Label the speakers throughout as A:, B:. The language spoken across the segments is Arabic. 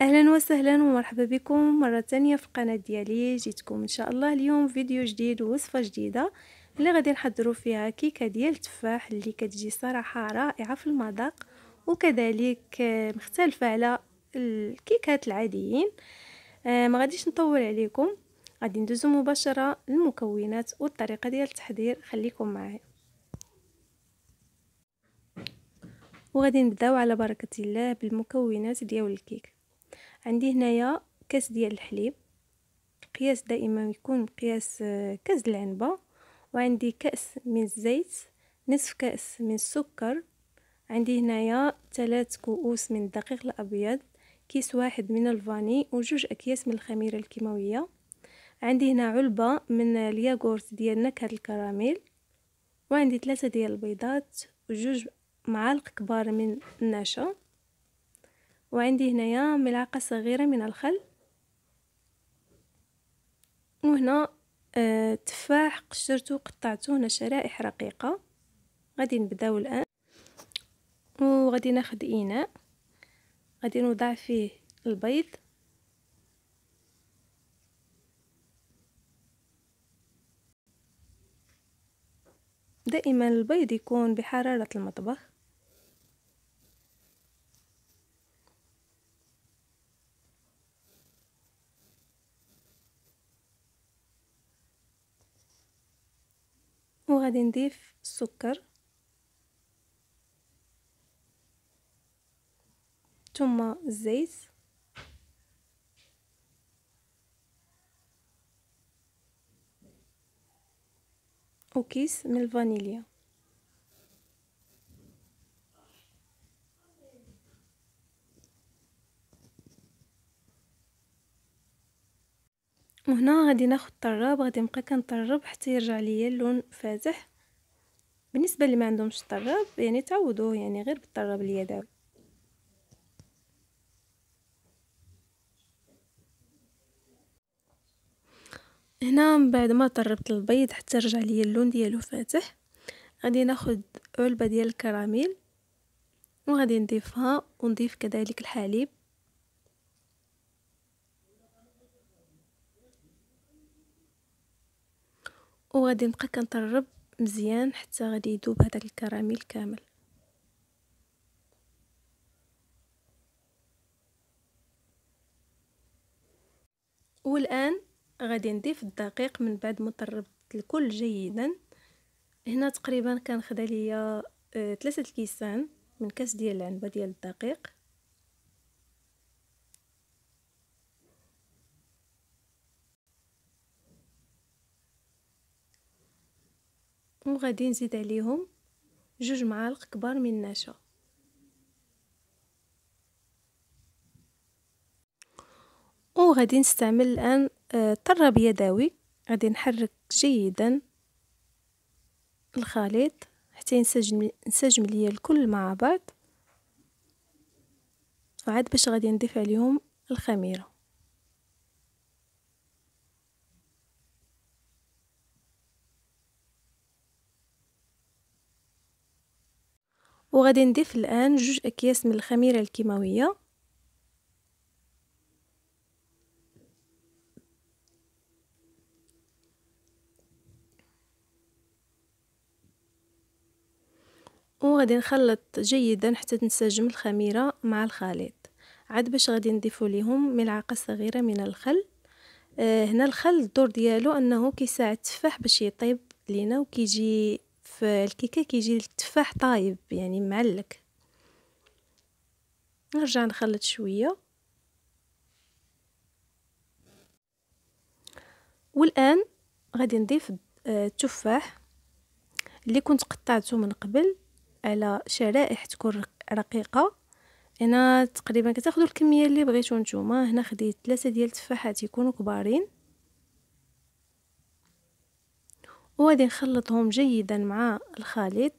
A: اهلا وسهلا ومرحبا بكم مره تانية في القناه ديالي جيتكم ان شاء الله اليوم فيديو جديد ووصفه جديده اللي غادي نحضروا فيها كيكه ديال التفاح اللي كتجي صراحه رائعه في المذاق وكذلك مختلفه على الكيكات العاديين آه، ما غاديش نطول عليكم غادي ندوزو مباشره للمكونات والطريقه ديال التحضير خليكم معايا وغادي نبداو على بركه الله بالمكونات ديال الكيك عندي هنايا كاس ديال الحليب قياس دائما يكون قياس آه، كاس العنبة وعندي كأس من الزيت نصف كأس من السكر عندي هنايا ثلاث كؤوس من الدقيق الأبيض كيس واحد من الفاني وجوج أكياس من الخميرة الكيماوية عندي هنا علبة من الياغورت ديال نكهة الكراميل وعندي ثلاثة ديال البيضات وجوج معالق كبار من النشا وعندي هنايا ملعقة صغيرة من الخل وهنا آه، تفاح قشرته وقطعته هنا شرائح رقيقة غادي نبداو الآن وغادي ناخد إناء غادي نوضع فيه البيض دائما البيض يكون بحرارة المطبخ وغادي نضيف السكر ثم الزيت وكيس من الفانيليا وهنا غادي ناخد طراب غادي نبقى كنطرب حتى يرجع ليا اللون فاتح بالنسبه اللي ما عندهمش طراب يعني تعودوه يعني غير بالطراب اليدوي هنا من بعد ما طربت البيض حتى رجع ليا اللون ديالو فاتح غادي ناخد علبه ديال الكراميل وغادي نضيفها ونضيف كذلك الحليب وغادي نبقى كنطرب مزيان حتى غادي يذوب هذاك الكراميل كامل والان غادي نضيف الدقيق من بعد ما طربت الكل جيدا هنا تقريبا كان خدا ليا آه، ثلاثه الكيسان من كاس ديال العنبه ديال الدقيق وغادي نزيد عليهم جوج معالق كبار من النشا وغادي نستعمل الان آه، طراب يدوي غادي نحرك جيدا الخليط حتى ينسجم ينسجم ليا الكل مع بعض وعاد باش غادي نضيف عليهم الخميره وغادي نضيف الان جوج اكياس من الخميره الكيماويه وغادي نخلط جيدا حتى تنسجم الخميره مع الخليط عاد باش غادي نضيفوا ليهم ملعقه صغيره من الخل آه هنا الخل الدور ديالو انه كيساعد التفاح باش يطيب لينا وكيجي في الكيكه كيجي التفاح طايب يعني معلك نرجع نخلط شويه والان غادي نضيف التفاح آه، اللي كنت قطعته من قبل على شرائح تكون رقيقه انا تقريبا كتاخذوا الكميه اللي بغيتو نتوما هنا خديت ثلاثه ديال التفاحات يكونوا كبارين وغادي نخلطهم جيدا مع الخليط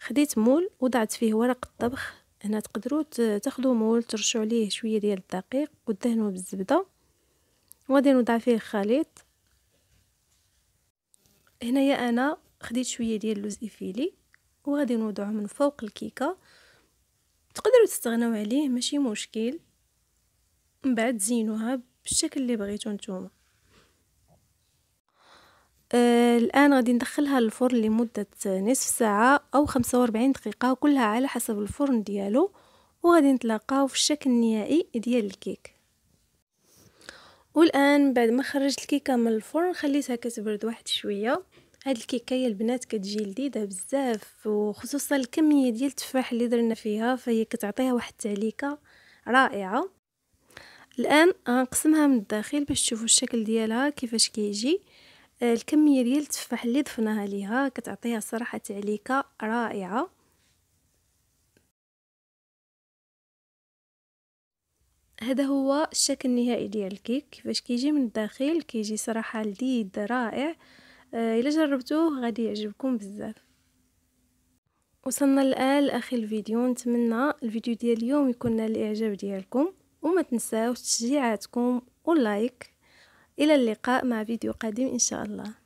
A: خديت مول وضعت فيه ورق الطبخ هنا تقدروا تاخذوا مول ترشوا عليه شويه ديال الدقيق وتدهنوه بالزبده وغادي نوضع فيه الخليط هنايا انا خديت شويه ديال اللوز افيلي وغادي نوضعه من فوق الكيكه تقدروا تستغناو عليه ماشي مشكل من بعد زينوها بالشكل اللي بغيتو نتوما آه، الان غادي ندخلها للفرن لمده نصف ساعه او 45 دقيقه كلها على حسب الفرن ديالو وغادي نتلاقاو في الشكل النهائي ديال الكيك والان بعد ما خرجت الكيكه من الفرن خليتها كتبرد واحد شويه هاد الكيكايه البنات كتجي لذيذه بزاف وخصوصا الكميه ديال التفاح اللي درنا فيها فهي كتعطيها واحد التعليكه رائعه الان غنقسمها من الداخل باش تشوفوا الشكل ديالها كيفاش كيجي آه، الكميه ديال التفاح اللي ضفناها ليها كتعطيها صراحه تعليكه رائعه هذا هو الشكل النهائي ديال الكيك كيفاش كيجي من الداخل كيجي صراحه لذيذ رائع آه، الا جربتوه غادي يعجبكم بزاف وصلنا الان لاخر الفيديو نتمنى الفيديو ديال اليوم يكون نال الاعجاب ديالكم وما تنساوش تشجيعاتكم واللايك الى اللقاء مع فيديو قادم ان شاء الله